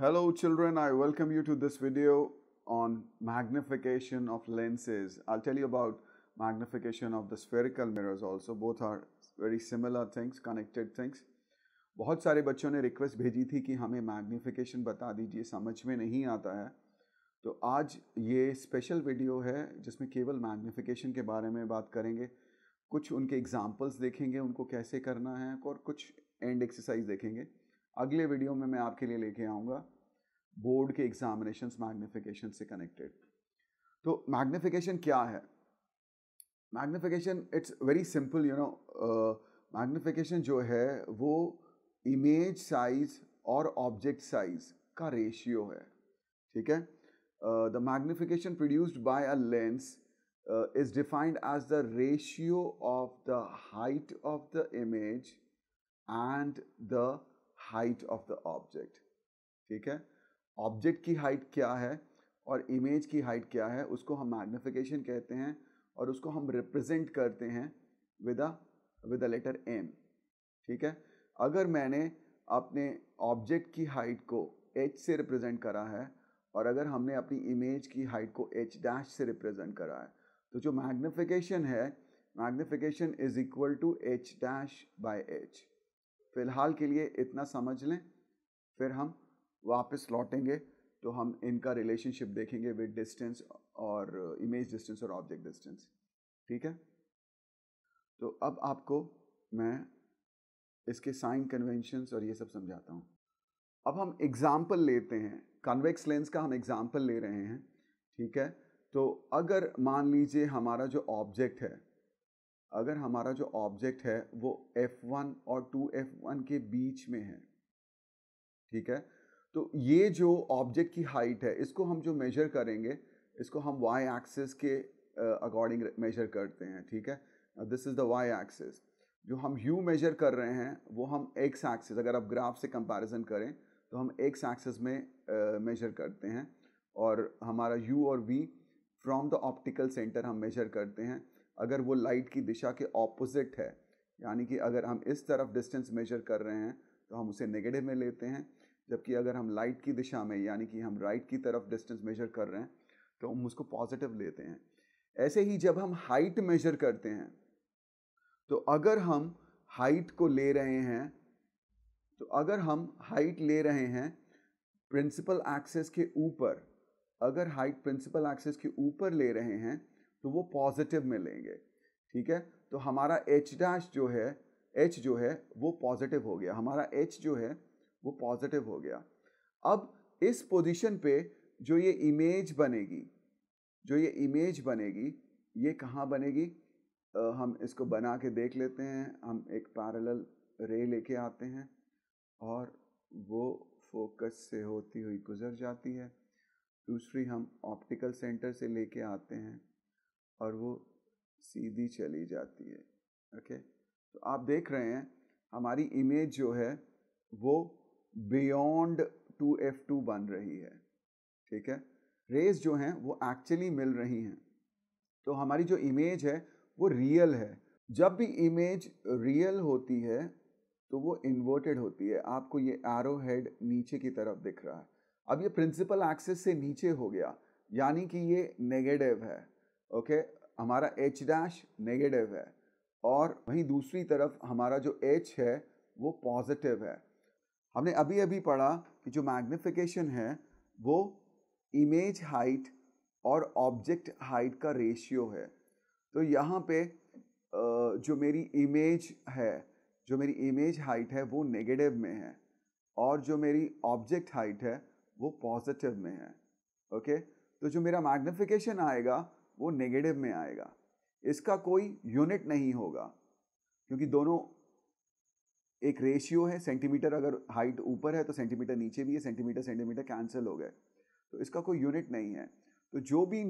Hello children, I welcome you to this video on magnification of lenses. I'll tell you about magnification of the spherical mirrors also. Both are very similar things, connected things. बहुत सारे बच्चों ने request भेजी थी कि हमें magnification बता दीजिए समझ में नहीं आता है तो आज ये स्पेशल वीडियो है जिसमें केवल मैग्निफिकेशन के बारे में बात करेंगे कुछ उनके एग्जांपल्स देखेंगे उनको कैसे करना है और कुछ एंड एक्सरसाइज देखेंगे अगले वीडियो में मैं आपके लिए लेके आऊँगा बोर्ड के एग्जामिनेशन मैग्निफिकेशन से कनेक्टेड तो मैग्निफिकेशन क्या है magnification it's very simple you know magnification जो है वो इमेज साइज और ऑब्जेक्ट साइज का रेशियो है ठीक है the magnification produced by a lens is defined as the ratio of the height of the image and the height of the object ठीक है ऑब्जेक्ट की हाइट क्या है और इमेज की हाइट क्या है उसको हम मैग्निफिकेशन कहते हैं और उसको हम रिप्रेजेंट करते हैं with a with a letter M ठीक है अगर मैंने अपने ऑब्जेक्ट की हाइट को एच से रिप्रेजेंट करा है और अगर हमने अपनी इमेज की हाइट को एच डैश से रिप्रेजेंट करा है तो जो मैग्निफिकेशन है magnification is equal to H dash by H फ़िलहाल के लिए इतना समझ लें फिर हम वापस लौटेंगे तो हम इनका रिलेशनशिप देखेंगे विद डिस्टेंस और इमेज डिस्टेंस और ऑब्जेक्ट डिस्टेंस ठीक है तो अब आपको मैं इसके साइन कन्वेंशंस और ये सब समझाता हूँ अब हम एग्ज़ाम्पल लेते हैं कन्वेक्स लेंस का हम एग्ज़ाम्पल ले रहे हैं ठीक है तो अगर मान लीजिए हमारा जो ऑब्जेक्ट है अगर हमारा जो ऑब्जेक्ट है वो F1 और 2F1 के बीच में है ठीक है तो ये जो ऑब्जेक्ट की हाइट है इसको हम जो मेजर करेंगे इसको हम y एक्सेस के अकॉर्डिंग uh, मेजर करते हैं ठीक है this is the y axis जो हम u मेजर कर रहे हैं वो हम x एक्सेस अगर आप ग्राफ से कंपैरिजन करें तो हम x एक्सेस में मेजर uh, करते हैं और हमारा u और v from the optical centre हम मेजर करते हैं अगर वो लाइट की दिशा के ऑपोजिट है यानी कि अगर हम इस तरफ डिस्टेंस मेजर कर रहे हैं तो हम उसे नेगेटिव में लेते हैं जबकि अगर हम लाइट की दिशा में यानी कि हम राइट की तरफ डिस्टेंस मेजर कर रहे हैं तो हम उसको पॉजिटिव लेते हैं ऐसे ही जब हम हाइट मेजर करते हैं तो अगर हम हाइट को ले रहे हैं तो अगर हम हाइट ले रहे हैं प्रिंसिपल एक्सेस के ऊपर अगर हाइट प्रिंसिपल एक्सेस के ऊपर ले रहे हैं तो वो पॉजिटिव में लेंगे ठीक है तो हमारा एच डैश जो है एच जो है वो पॉजिटिव हो गया हमारा एच जो है वो पॉजिटिव हो गया अब इस पोजीशन पे जो ये इमेज बनेगी जो ये इमेज बनेगी ये कहाँ बनेगी आ, हम इसको बना के देख लेते हैं हम एक पैरेलल रे लेके आते हैं और वो फोकस से होती हुई गुजर जाती है दूसरी हम ऑप्टिकल सेंटर से लेके आते हैं और वो सीधी चली जाती है ओके तो आप देख रहे हैं हमारी इमेज जो है वो बियॉन्ड टू एफ टू बन रही है ठीक है रेज जो हैं वो एक्चुअली मिल रही हैं तो हमारी जो इमेज है वो रियल है जब भी इमेज रियल होती है तो वो इन्वर्टेड होती है आपको ये एरो हेड नीचे की तरफ दिख रहा है अब ये प्रिंसिपल एक्सेस से नीचे हो गया यानी कि ये नेगेटिव है ओके हमारा एच डैश नेगेटिव है और वहीं दूसरी तरफ हमारा जो एच है वो पॉजिटिव है हमने अभी अभी पढ़ा कि जो मैग्निफिकेशन है वो इमेज हाइट और ऑब्जेक्ट हाइट का रेशियो है तो यहाँ पे जो मेरी इमेज है जो मेरी इमेज हाइट है वो नेगेटिव में है और जो मेरी ऑब्जेक्ट हाइट है वो पॉजिटिव में है ओके तो जो मेरा मैग्निफिकेशन आएगा वो नेगेटिव में आएगा इसका कोई यूनिट नहीं होगा क्योंकि दोनों एक रेशियो है सेंटीमीटर अगर हाइट ऊपर है तो सेंटीमीटर नीचे भी है सेंटीमीटर सेंटीमीटर कैंसिल हो गए तो इसका कोई यूनिट नहीं है तो जो भी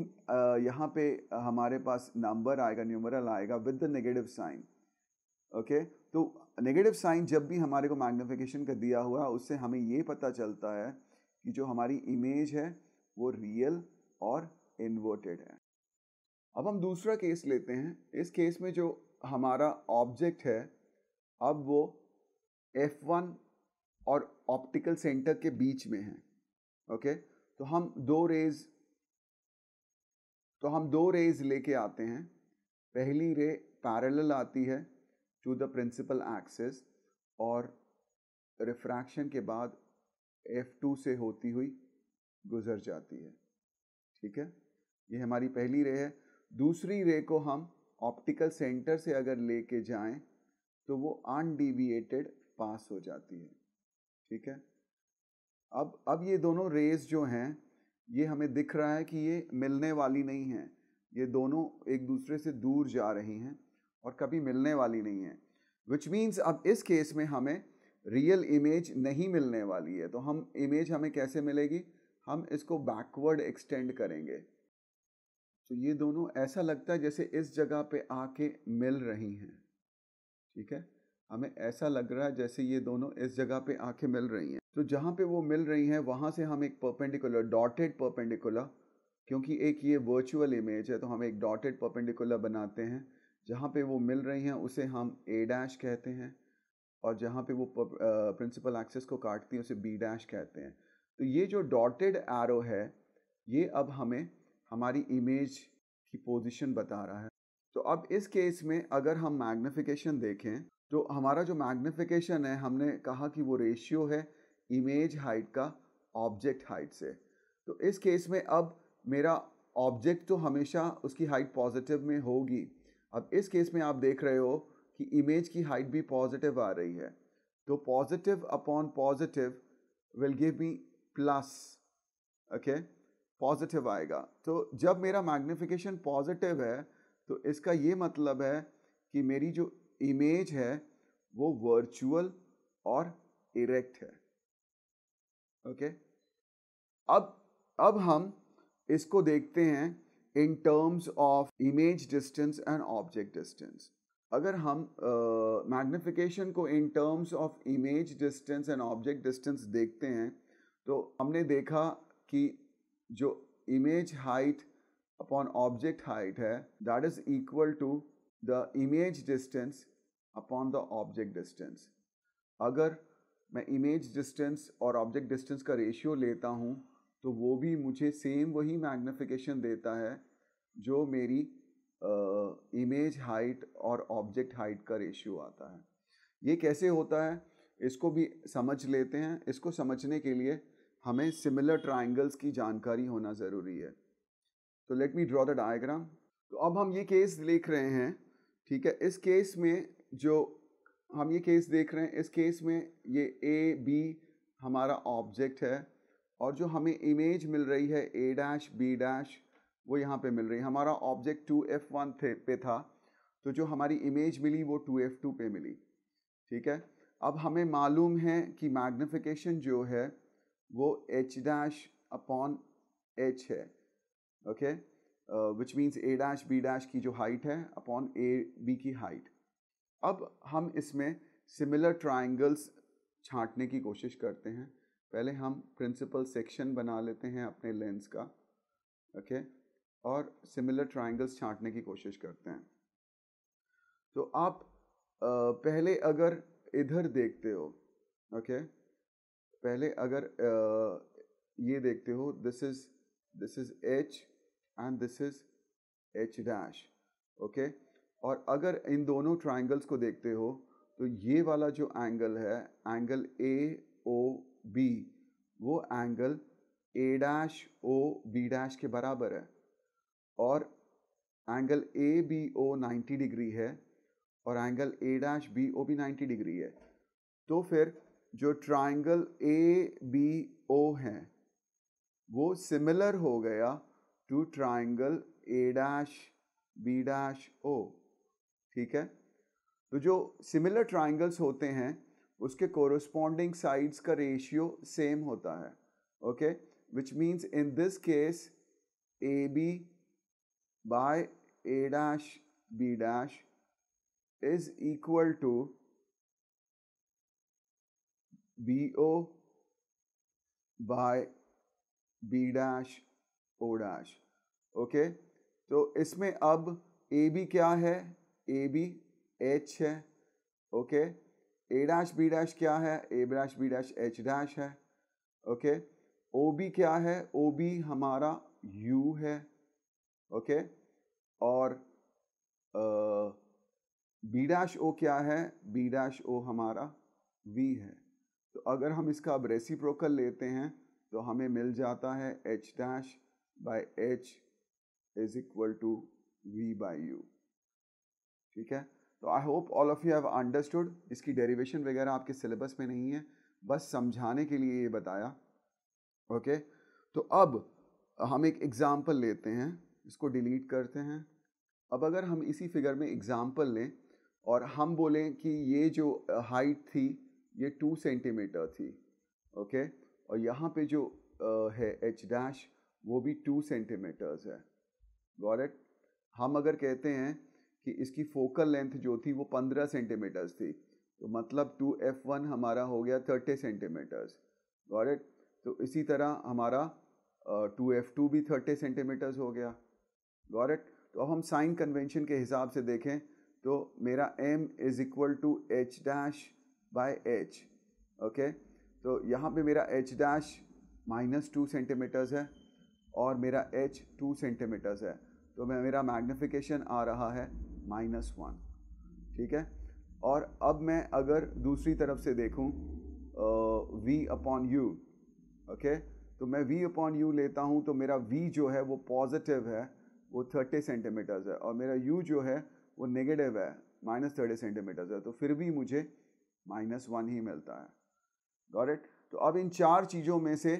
यहाँ पे हमारे पास नंबर आएगा न्यूमरल आएगा with the negative sign okay तो नेगेटिव साइन जब भी हमारे को मैग्निफिकेशन का दिया हुआ है उससे हमें ये पता चलता है कि जो हमारी इमेज है वो रियल और इन्वर्टेड है अब हम दूसरा केस लेते हैं इस केस में जो हमारा ऑब्जेक्ट है अब वो F1 और ऑप्टिकल सेंटर के बीच में है ओके तो हम दो रेज तो हम दो रेज लेके आते हैं पहली रे पैरेलल आती है टू द प्रिंसिपल एक्सेस और रिफ्रैक्शन के बाद F2 से होती हुई गुजर जाती है ठीक है ये हमारी पहली रे है दूसरी रे को हम ऑप्टिकल सेंटर से अगर लेके जाएं तो वो अनडिविएटेड पास हो जाती है ठीक है अब अब ये दोनों रेज जो हैं ये हमें दिख रहा है कि ये मिलने वाली नहीं है ये दोनों एक दूसरे से दूर जा रही हैं और कभी मिलने वाली नहीं है विच मीन्स अब इस केस में हमें रियल इमेज नहीं मिलने वाली है तो हम इमेज हमें कैसे मिलेगी हम इसको बैकवर्ड एक्सटेंड करेंगे तो ये दोनों ऐसा लगता है जैसे इस जगह पे आके मिल रही हैं ठीक है हमें ऐसा लग रहा है जैसे ये दोनों इस जगह पे आके मिल रही हैं तो जहाँ पे वो मिल रही हैं वहाँ से हम एक परपेंडिकुलर डॉटेड परपेंडिकुलर क्योंकि एक ये वर्चुअल इमेज है तो हम एक डॉटेड परपेंडिकुलर बनाते हैं जहाँ पे वो मिल रही हैं उसे हम ए डैश कहते हैं और जहाँ पे वो प्रिंसिपल एक्सेस को काटती हैं उसे बी डैश कहते हैं तो ये जो डॉटेड एरो है ये अब हमें हमारी इमेज की पोजीशन बता रहा है तो अब इस केस में अगर हम मैग्नीफिकेशन देखें तो हमारा जो मैग्नीफिकेशन है हमने कहा कि वो रेशियो है इमेज हाइट का ऑब्जेक्ट हाइट से तो इस केस में अब मेरा ऑब्जेक्ट तो हमेशा उसकी हाइट पॉजिटिव में होगी अब इस केस में आप देख रहे हो कि इमेज की हाइट भी पॉजिटिव आ रही है तो positive upon positive will give me plus okay positive आएगा तो जब मेरा मैग्निफिकेशन पॉजिटिव है तो इसका ये मतलब है कि मेरी जो इमेज है वो वर्चुअल और इरेक्ट है ओके okay? अब अब हम इसको देखते हैं in terms of image distance and object distance अगर हम मैग्निफिकेशन uh, को in terms of image distance and object distance देखते हैं तो हमने देखा कि जो image height upon object height है that is equal to the image distance upon the object distance अगर मैं इमेज डिस्टेंस और ऑब्जेक्ट डिस्टेंस का रेशियो लेता हूँ तो वो भी मुझे सेम वही मैग्निफिकेशन देता है जो मेरी इमेज हाइट और ऑब्जेक्ट हाइट का रेशियो आता है ये कैसे होता है इसको भी समझ लेते हैं इसको समझने के लिए हमें सिमिलर ट्राइंगल्स की जानकारी होना ज़रूरी है तो let me draw the diagram तो अब हम ये केस देख रहे हैं ठीक है इस केस में जो हम ये केस देख रहे हैं इस केस में ये ए बी हमारा ऑब्जेक्ट है और जो हमें इमेज मिल रही है ए डैश बी डैश वो यहाँ पे मिल रही है हमारा ऑब्जेक्ट टू एफ वन थे पे था तो जो हमारी इमेज मिली वो टू एफ टू पे मिली ठीक है अब हमें मालूम है कि मैग्निफिकेशन जो है वो एच डैश अपॉन एच है okay which means A dash B dash की जो हाइट है अपॉन ए बी की हाइट अब हम इसमें सिमिलर ट्राइंगल्स छांटने की कोशिश करते हैं पहले हम प्रिंसिपल सेक्शन बना लेते हैं अपने लेंस का ओके okay? और सिमिलर ट्राइंगल्स छांटने की कोशिश करते हैं तो आप uh, पहले अगर इधर देखते हो ओके okay? पहले अगर ये देखते हो this is this is H and this is H dash okay और अगर इन दोनों ट्राइंगल्स को देखते हो तो ये वाला जो एंगल है एंगल ए ओ बी वो angle A dash O B dash के बराबर है और angle A B O ninety degree है और angle A dash B O भी नाइन्टी डिग्री है तो फिर जो ट्राइंगल ए बी ओ है वो सिमिलर हो गया to triangle A dash B dash O ठीक है तो जो सिमिलर ट्राइंगल्स होते हैं उसके कोरोस्पॉन्डिंग साइड्स का रेशियो सेम होता है okay which means in this case A B by A dash B dash is equal to BO by B dash O dash. Okay okay? तो इसमें अब ए बी क्या है ए बी एच है okay A dash B dash क्या है ए dash B dash H dash है okay O B क्या है ओ बी हमारा यू है ओके okay? और बी डैश ओ क्या है बी डैश ओ हमारा वी है तो अगर हम इसका अब रेसिप्रोकल लेते हैं तो हमें मिल जाता है H dash by H is equal to v by u ठीक है तो I hope all of you have understood इसकी डेरिवेशन वगैरह आपके सिलेबस में नहीं है बस समझाने के लिए ये बताया ओके okay? तो अब हम एक एग्ज़ाम्पल लेते हैं इसको डिलीट करते हैं अब अगर हम इसी फिगर में एग्ज़ाम्पल लें और हम बोलें कि ये जो हाइट थी ये टू सेंटीमीटर थी ओके और यहाँ पे जो है एच डैश वो भी टू सेंटीमीटर्स है गॉड इट हम अगर कहते हैं कि इसकी फोकल लेंथ जो थी वो पंद्रह सेंटीमीटर्स थी तो मतलब टू एफ वन हमारा हो गया थर्टी सेंटीमीटर्स गॉड इट तो इसी तरह हमारा टू एफ टू भी थर्टी सेंटीमीटर्स हो गया गॉड इट तो अब हम साइन कन्वेंशन के हिसाब से देखें तो मेरा M is equal to H dash by H okay तो यहाँ पे मेरा H dash minus two centimetres है और मेरा एच टू सेंटीमीटर्स है तो मैं मेरा मैग्नीफिकेशन आ रहा है माइनस वन ठीक है और अब मैं अगर दूसरी तरफ से देखूँ वी अपॉन यू ओके तो मैं वी अपॉन यू लेता हूँ तो मेरा वी जो है वो पॉजिटिव है वो थर्टी सेंटीमीटर्स है और मेरा यू जो है वो नेगेटिव है माइनस थर्टी सेंटीमीटर्स है तो फिर भी मुझे माइनस वन ही मिलता है गॉट इट तो अब इन चार चीज़ों में से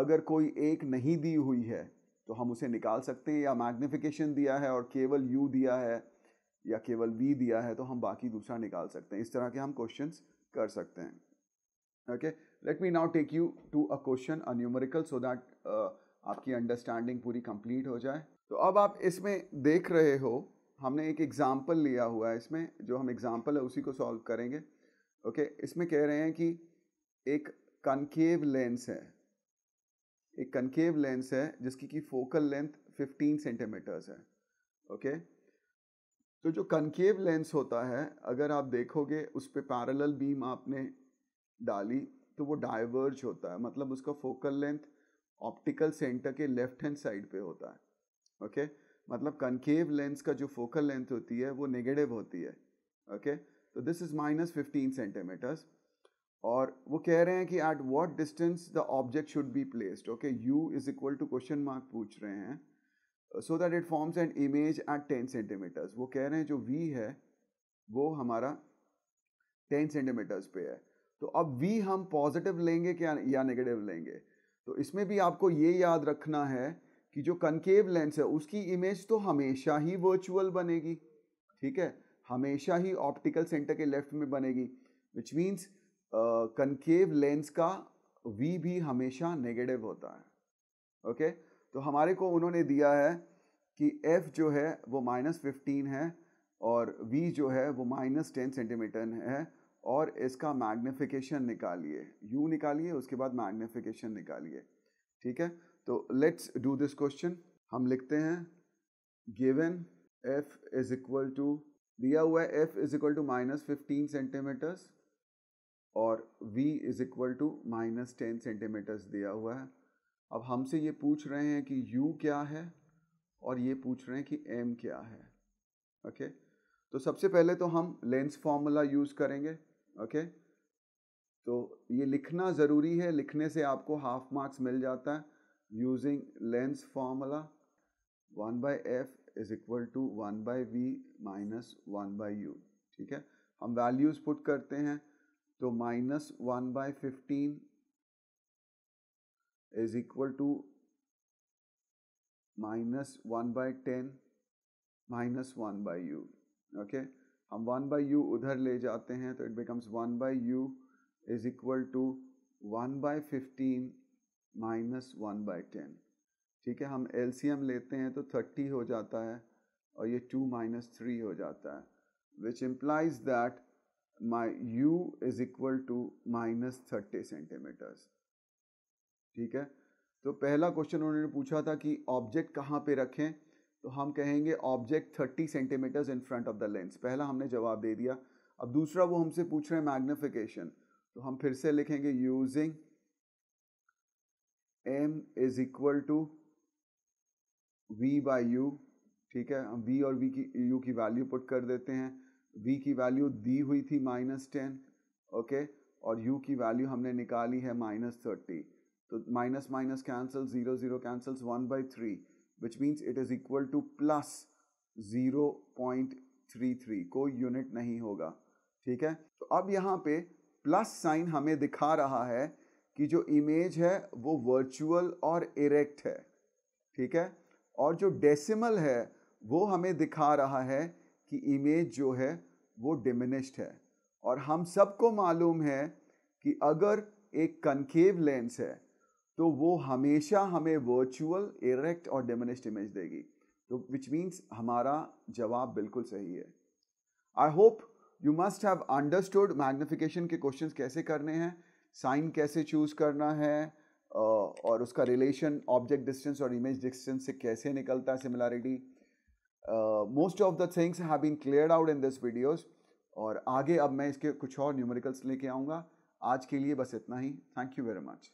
अगर कोई एक नहीं दी हुई है तो हम उसे निकाल सकते हैं या मैग्निफिकेशन दिया है और केवल यू दिया है या केवल वी दिया है तो हम बाकी दूसरा निकाल सकते हैं इस तरह के हम क्वेश्चन कर सकते हैं okay let me now take you to a question a numerical so that आपकी अंडरस्टैंडिंग पूरी कंप्लीट हो जाए तो अब आप इसमें देख रहे हो हमने एक एग्जाम्पल लिया हुआ है इसमें जो हम एग्जाम्पल है उसी को सॉल्व करेंगे ओके okay, इसमें कह रहे हैं कि एक कनकेव लेंस है एक कनकेव लेंस है जिसकी की फोकल लेंथ 15 सेंटीमीटर्स है ओके okay? तो जो कनकेव लेंस होता है अगर आप देखोगे उस पर पैरल बीम आपने डाली तो वो डाइवर्ज होता है मतलब उसका फोकल लेंथ ऑप्टिकल सेंटर के लेफ्ट हैंड साइड पे होता है ओके okay? मतलब कनकेव लेंस का जो फोकल लेंथ होती है वो नेगेटिव होती है ओके okay? तो this is minus fifteen centimetres और वो कह रहे हैं कि at what distance the object should be placed okay u is equal to question mark पूछ रहे हैं so that it forms an image at ten centimetres वो कह रहे हैं जो वी है वो हमारा टेन सेंटीमीटर्स पे है तो अब वी हम पॉजिटिव लेंगे क्या या नेगेटिव लेंगे तो इसमें भी आपको ये याद रखना है कि जो कनकेव लेंस है उसकी इमेज तो हमेशा ही वर्चुअल बनेगी ठीक है हमेशा ही ऑप्टिकल सेंटर के लेफ्ट में बनेगी विच मीन्स कनकेव लेंस का वी भी हमेशा नेगेटिव होता है ओके okay? तो हमारे को उन्होंने दिया है कि एफ जो है वो माइनस फिफ्टीन है और वी जो है वो माइनस टेन सेंटीमीटर है और इसका मैग्निफिकेशन निकालिए यू निकालिए उसके बाद मैग्नीफिकेशन निकालिए ठीक है तो लेट्स डू दिस क्वेश्चन हम लिखते हैं given F is equal to दिया हुआ है F is equal to minus fifteen centimetres और v is equal to minus ten centimetres दिया हुआ है अब हमसे ये पूछ रहे हैं कि यू क्या है और ये पूछ रहे हैं कि एम क्या है ओके तो सबसे पहले तो हम लेंस फॉर्मूला यूज़ करेंगे ओके तो ये लिखना ज़रूरी है लिखने से आपको हाफ मार्क्स मिल जाता है using lens formula one by F is equal to one by v minus one by u ठीक है हम वैल्यूज पुट करते हैं तो minus one by fifteen is equal to minus one by ten minus one by u okay हम one by u उधर ले जाते हैं तो it becomes one by u is equal to one by fifteen minus one by ten ठीक है हम L लेते हैं तो थर्टी हो जाता है और ये टू माइनस थ्री हो जाता है which implies that my u is equal to minus thirty centimetres ठीक है तो पहला क्वेश्चन उन्होंने पूछा था कि ऑब्जेक्ट कहाँ पे रखें तो हम कहेंगे object thirty centimetres in front of the lens पहला हमने जवाब दे दिया अब दूसरा वो हमसे पूछ रहे हैं मैग्निफिकेशन तो हम फिर से लिखेंगे using M is equal to v by u ठीक है हम वी और वी की यू की वैल्यू पुट कर देते हैं वी की वैल्यू दी हुई थी माइनस टेन ओके और यू की वैल्यू हमने निकाली है माइनस थर्टी तो minus minus cancel zero zero cancels one by three which means it is equal to plus zero point three three कोई यूनिट नहीं होगा ठीक है तो अब यहाँ पे प्लस साइन हमें दिखा रहा है कि जो इमेज है वो वर्चुअल और इरेक्ट है ठीक है और जो डेसिमल है वो हमें दिखा रहा है कि इमेज जो है वो डिमिनिश्ड है और हम सबको मालूम है कि अगर एक कनकेव लेंस है तो वो हमेशा हमें वर्चुअल इरेक्ट और डिमिनिश्ड इमेज देगी तो विच मीन्स हमारा जवाब बिल्कुल सही है I hope you must have understood magnification के क्वेश्चन कैसे करने हैं साइन कैसे चूज करना है और उसका रिलेशन ऑब्जेक्ट डिस्टेंस और इमेज डिस्टेंस से कैसे निकलता है similarity most of the things have been clear out in this videos और आगे अब मैं इसके कुछ और न्यूमेरिकल्स लेके आऊँगा आज के लिए बस इतना ही थैंक यू वेरी मच